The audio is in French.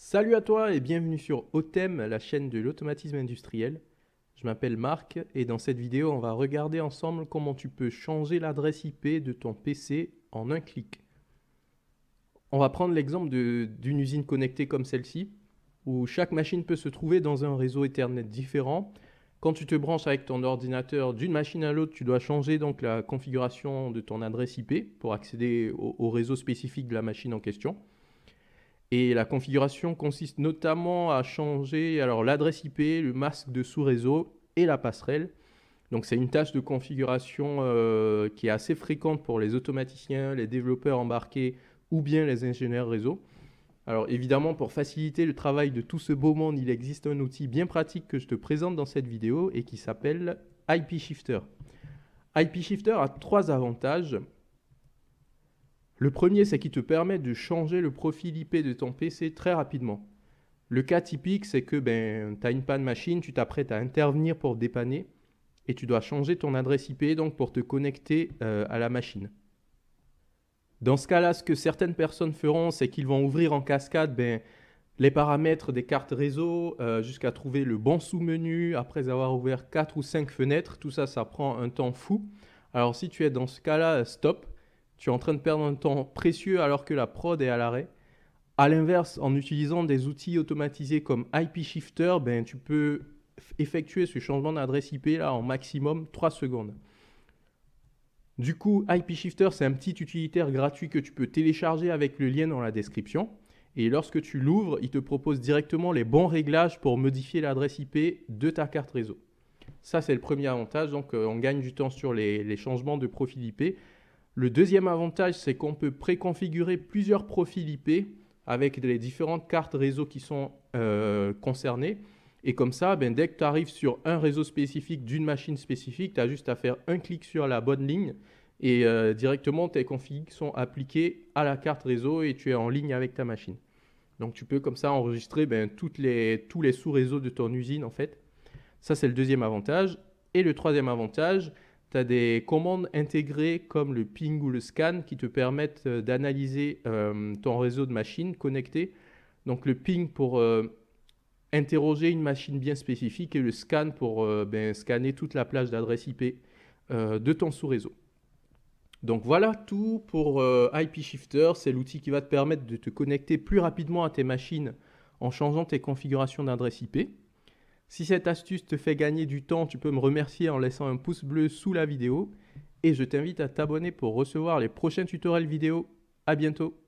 Salut à toi et bienvenue sur OTEM, la chaîne de l'automatisme industriel. Je m'appelle Marc et dans cette vidéo, on va regarder ensemble comment tu peux changer l'adresse IP de ton PC en un clic. On va prendre l'exemple d'une usine connectée comme celle-ci, où chaque machine peut se trouver dans un réseau Ethernet différent. Quand tu te branches avec ton ordinateur d'une machine à l'autre, tu dois changer donc la configuration de ton adresse IP pour accéder au réseau spécifique de la machine en question. Et la configuration consiste notamment à changer alors l'adresse IP, le masque de sous-réseau et la passerelle. Donc c'est une tâche de configuration euh, qui est assez fréquente pour les automaticiens, les développeurs embarqués ou bien les ingénieurs réseau. Alors évidemment, pour faciliter le travail de tout ce beau monde, il existe un outil bien pratique que je te présente dans cette vidéo et qui s'appelle IP Shifter. IP Shifter a trois avantages. Le premier, c'est qu'il te permet de changer le profil IP de ton PC très rapidement. Le cas typique, c'est que ben, tu as une panne machine, tu t'apprêtes à intervenir pour dépanner et tu dois changer ton adresse IP donc pour te connecter euh, à la machine. Dans ce cas-là, ce que certaines personnes feront, c'est qu'ils vont ouvrir en cascade ben, les paramètres des cartes réseau euh, jusqu'à trouver le bon sous-menu après avoir ouvert 4 ou 5 fenêtres. Tout ça, ça prend un temps fou. Alors si tu es dans ce cas-là, stop. Tu es en train de perdre un temps précieux alors que la prod est à l'arrêt. A l'inverse, en utilisant des outils automatisés comme IP Shifter, ben, tu peux effectuer ce changement d'adresse IP là en maximum 3 secondes. Du coup, IP Shifter, c'est un petit utilitaire gratuit que tu peux télécharger avec le lien dans la description. Et lorsque tu l'ouvres, il te propose directement les bons réglages pour modifier l'adresse IP de ta carte réseau. Ça, c'est le premier avantage. Donc, euh, on gagne du temps sur les changements de profil IP. Le deuxième avantage, c'est qu'on peut préconfigurer plusieurs profils IP avec les différentes cartes réseau qui sont euh, concernées. Et comme ça, ben, dès que tu arrives sur un réseau spécifique d'une machine spécifique, tu as juste à faire un clic sur la bonne ligne et euh, directement tes configs sont appliqués à la carte réseau et tu es en ligne avec ta machine. Donc tu peux comme ça enregistrer ben, tous les sous-réseaux de ton usine en fait. Ça c'est le deuxième avantage. Et le troisième avantage, tu as des commandes intégrées comme le ping ou le scan qui te permettent euh, d'analyser euh, ton réseau de machines connectées. Donc le ping pour euh, interroger une machine bien spécifique et le scan pour ben, scanner toute la plage d'adresse IP de ton sous-réseau. Donc voilà tout pour IP Shifter. C'est l'outil qui va te permettre de te connecter plus rapidement à tes machines en changeant tes configurations d'adresse IP. Si cette astuce te fait gagner du temps, tu peux me remercier en laissant un pouce bleu sous la vidéo. Et je t'invite à t'abonner pour recevoir les prochains tutoriels vidéo. A bientôt